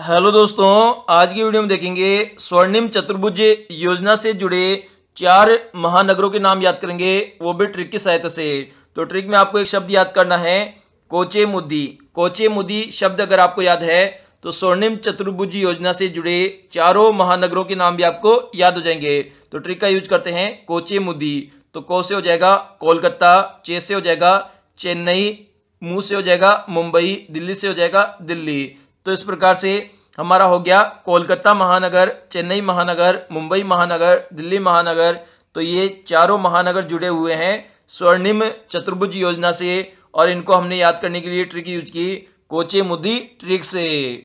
hello दोस्तों आज की वीडियो में देखेंगे स्वर्णिम चतुर्भुज योजना से जुड़े चार महानगरों के नाम याद करेंगे वो भी ट्रिक की सहायता से तो ट्रिक में आपको एक शब्द याद करना है कोचे मुद्दी कोचे मुद्दी शब्द अगर आपको याद है तो स्वर्णिम चतुर्भुज योजना से जुड़े चारों महानगरों के नाम भी आपको याद हो जाएंगे तो ट्रिक का यूज करते हैं कोचे मुद्दी तो को से हो जाएगा कोलकाता चे से हो जाएगा चेन्नई मुंह से हो जाएगा मुंबई दिल्ली से हो जाएगा दिल्ली तो इस प्रकार से हमारा हो गया कोलकाता महानगर चेन्नई महानगर मुंबई महानगर दिल्ली महानगर तो ये चारों महानगर जुड़े हुए हैं स्वर्णिम चतुर्भुज योजना से और इनको हमने याद करने के लिए ट्रिक यूज की कोचे मुदी ट्रिक से